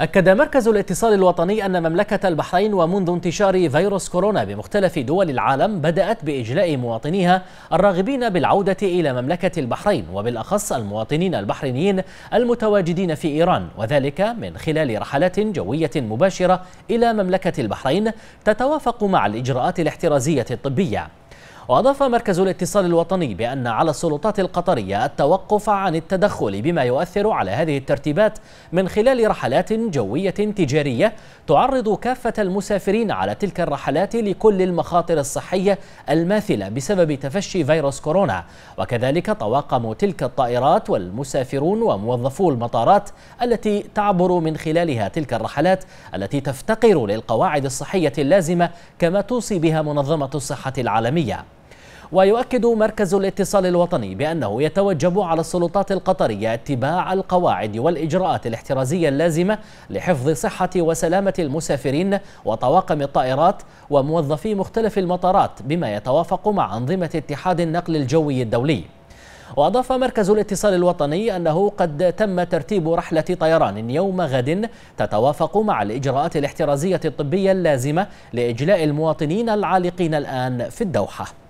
أكد مركز الاتصال الوطني أن مملكة البحرين ومنذ انتشار فيروس كورونا بمختلف دول العالم بدأت بإجلاء مواطنيها الراغبين بالعودة إلى مملكة البحرين وبالأخص المواطنين البحرينيين المتواجدين في إيران وذلك من خلال رحلات جوية مباشرة إلى مملكة البحرين تتوافق مع الإجراءات الاحترازية الطبية وأضاف مركز الاتصال الوطني بأن على السلطات القطرية التوقف عن التدخل بما يؤثر على هذه الترتيبات من خلال رحلات جوية تجارية تعرض كافة المسافرين على تلك الرحلات لكل المخاطر الصحية الماثلة بسبب تفشي فيروس كورونا وكذلك طواقم تلك الطائرات والمسافرون وموظفو المطارات التي تعبر من خلالها تلك الرحلات التي تفتقر للقواعد الصحية اللازمة كما توصي بها منظمة الصحة العالمية ويؤكد مركز الاتصال الوطني بأنه يتوجب على السلطات القطرية اتباع القواعد والإجراءات الاحترازية اللازمة لحفظ صحة وسلامة المسافرين وطواقم الطائرات وموظفي مختلف المطارات بما يتوافق مع أنظمة اتحاد النقل الجوي الدولي وأضاف مركز الاتصال الوطني أنه قد تم ترتيب رحلة طيران يوم غد تتوافق مع الإجراءات الاحترازية الطبية اللازمة لإجلاء المواطنين العالقين الآن في الدوحة